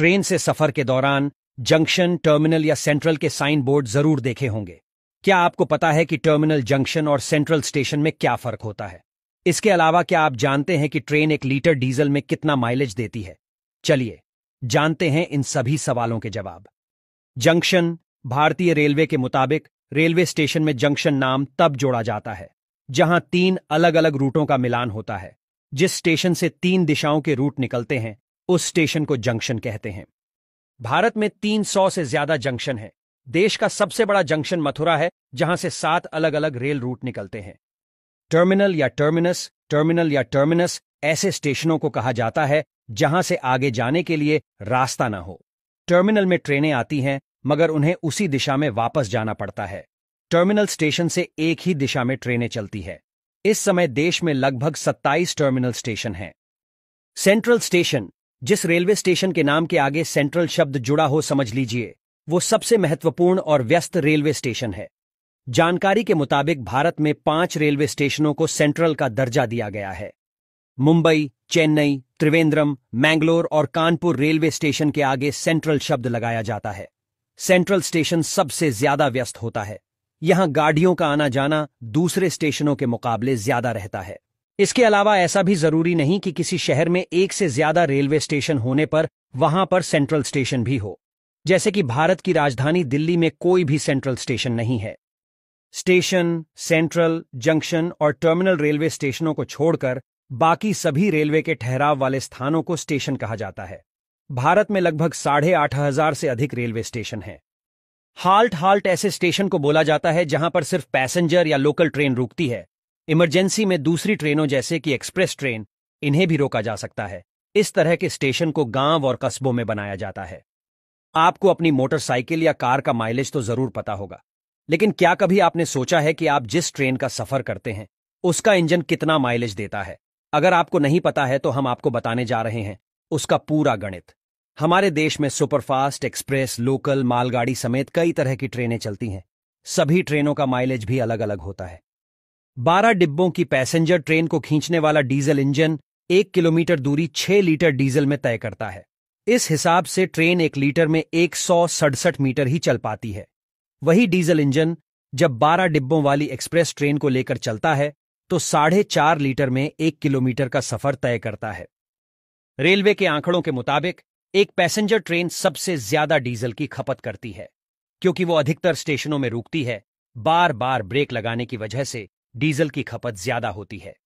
Train से सफर के दौरान जंक्शन टर्मिनल या सेंट्रल के साइन बोर्ड जरूर देखे होंगे क्या आपको पता है कि टर्मिनल जंक्शन और सेंट्रल स्टेशन में क्या फर्क होता है इसके अलावा क्या आप जानते हैं कि ट्रेन एक लीटर डीजल में कितना माइलेज देती है चलिए जानते हैं इन सभी सवालों के जवाब जंक्शन भारतीय रेलवे के मुताबिक रेलवे स्टेशन में जंक्शन नाम तब जोड़ा जाता है जहां तीन अलग अलग रूटों का मिलान होता है जिस स्टेशन से तीन दिशाओं के रूट निकलते हैं उस स्टेशन को जंक्शन कहते हैं भारत में 300 से ज्यादा जंक्शन है देश का सबसे बड़ा जंक्शन मथुरा है जहां से सात अलग अलग रेल रूट निकलते हैं टर्मिनल या टर्मिनस टर्मिनल या टर्मिनस ऐसे स्टेशनों को कहा जाता है जहां से आगे जाने के लिए रास्ता ना हो टर्मिनल में ट्रेनें आती हैं मगर उन्हें उसी दिशा में वापस जाना पड़ता है टर्मिनल स्टेशन से एक ही दिशा में ट्रेनें चलती है इस समय देश में लगभग 27 टर्मिनल स्टेशन हैं। सेंट्रल स्टेशन जिस रेलवे स्टेशन के नाम के आगे सेंट्रल शब्द जुड़ा हो समझ लीजिए वो सबसे महत्वपूर्ण और व्यस्त रेलवे स्टेशन है जानकारी के मुताबिक भारत में पांच रेलवे स्टेशनों को सेंट्रल का दर्जा दिया गया है मुंबई चेन्नई त्रिवेंद्रम मैंगलोर और कानपुर रेलवे स्टेशन के आगे सेंट्रल शब्द लगाया जाता है सेंट्रल स्टेशन सबसे ज्यादा व्यस्त होता है यहां गाड़ियों का आना जाना दूसरे स्टेशनों के मुकाबले ज्यादा रहता है इसके अलावा ऐसा भी जरूरी नहीं कि किसी शहर में एक से ज्यादा रेलवे स्टेशन होने पर वहां पर सेंट्रल स्टेशन भी हो जैसे कि भारत की राजधानी दिल्ली में कोई भी सेंट्रल स्टेशन नहीं है स्टेशन सेंट्रल जंक्शन और टर्मिनल रेलवे स्टेशनों को छोड़कर बाकी सभी रेलवे के ठहराव वाले स्थानों को स्टेशन कहा जाता है भारत में लगभग साढ़े आठ हजार से अधिक रेलवे स्टेशन हैं हाल्ट हाल्ट ऐसे स्टेशन को बोला जाता है जहां पर सिर्फ पैसेंजर या लोकल ट्रेन रुकती है इमरजेंसी में दूसरी ट्रेनों जैसे कि एक्सप्रेस ट्रेन इन्हें भी रोका जा सकता है इस तरह के स्टेशन को गांव और कस्बों में बनाया जाता है आपको अपनी मोटरसाइकिल या कार का माइलेज तो जरूर पता होगा लेकिन क्या कभी आपने सोचा है कि आप जिस ट्रेन का सफर करते हैं उसका इंजन कितना माइलेज देता है अगर आपको नहीं पता है तो हम आपको बताने जा रहे हैं उसका पूरा गणित हमारे देश में सुपरफास्ट एक्सप्रेस लोकल मालगाड़ी समेत कई तरह की ट्रेनें चलती हैं सभी ट्रेनों का माइलेज भी अलग अलग होता है बारह डिब्बों की पैसेंजर ट्रेन को खींचने वाला डीजल इंजन एक किलोमीटर दूरी छह लीटर डीजल में तय करता है इस हिसाब से ट्रेन एक लीटर में एक मीटर ही चल पाती है वही डीजल इंजन जब 12 डिब्बों वाली एक्सप्रेस ट्रेन को लेकर चलता है तो साढ़े चार लीटर में एक किलोमीटर का सफर तय करता है रेलवे के आंकड़ों के मुताबिक एक पैसेंजर ट्रेन सबसे ज्यादा डीजल की खपत करती है क्योंकि वो अधिकतर स्टेशनों में रुकती है बार बार ब्रेक लगाने की वजह से डीजल की खपत ज्यादा होती है